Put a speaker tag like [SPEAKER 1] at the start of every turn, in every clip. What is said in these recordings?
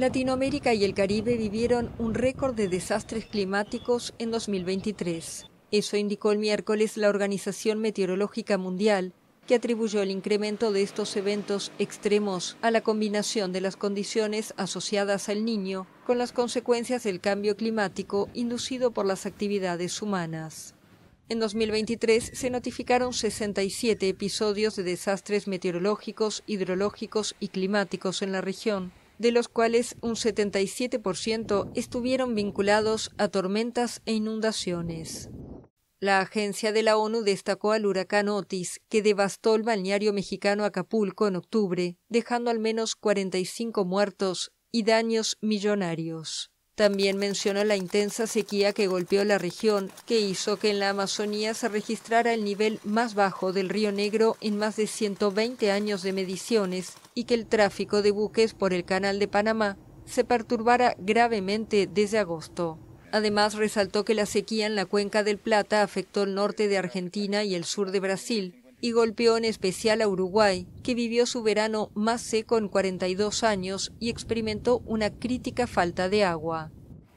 [SPEAKER 1] Latinoamérica y el Caribe vivieron un récord de desastres climáticos en 2023. Eso indicó el miércoles la Organización Meteorológica Mundial, que atribuyó el incremento de estos eventos extremos a la combinación de las condiciones asociadas al niño con las consecuencias del cambio climático inducido por las actividades humanas. En 2023 se notificaron 67 episodios de desastres meteorológicos, hidrológicos y climáticos en la región, de los cuales un 77% estuvieron vinculados a tormentas e inundaciones. La agencia de la ONU destacó al huracán Otis, que devastó el balneario mexicano Acapulco en octubre, dejando al menos 45 muertos y daños millonarios. También menciona la intensa sequía que golpeó la región, que hizo que en la Amazonía se registrara el nivel más bajo del río Negro en más de 120 años de mediciones y que el tráfico de buques por el Canal de Panamá se perturbara gravemente desde agosto. Además, resaltó que la sequía en la cuenca del Plata afectó el norte de Argentina y el sur de Brasil, y golpeó en especial a Uruguay, que vivió su verano más seco en 42 años y experimentó una crítica falta de agua.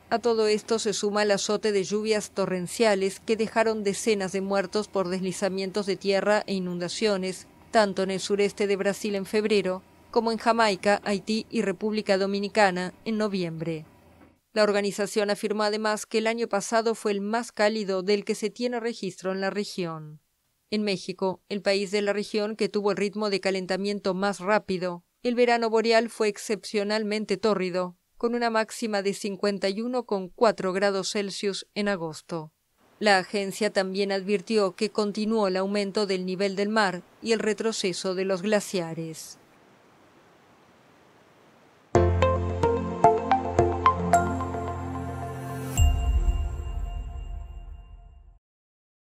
[SPEAKER 1] A todo esto se suma el azote de lluvias torrenciales que dejaron decenas de muertos por deslizamientos de tierra e inundaciones, tanto en el sureste de Brasil en febrero como en Jamaica, Haití y República Dominicana en noviembre. La organización afirmó además que el año pasado fue el más cálido del que se tiene registro en la región. En México, el país de la región que tuvo el ritmo de calentamiento más rápido, el verano boreal fue excepcionalmente tórrido, con una máxima de 51,4 grados Celsius en agosto. La agencia también advirtió que continuó el aumento del nivel del mar y el retroceso de los glaciares.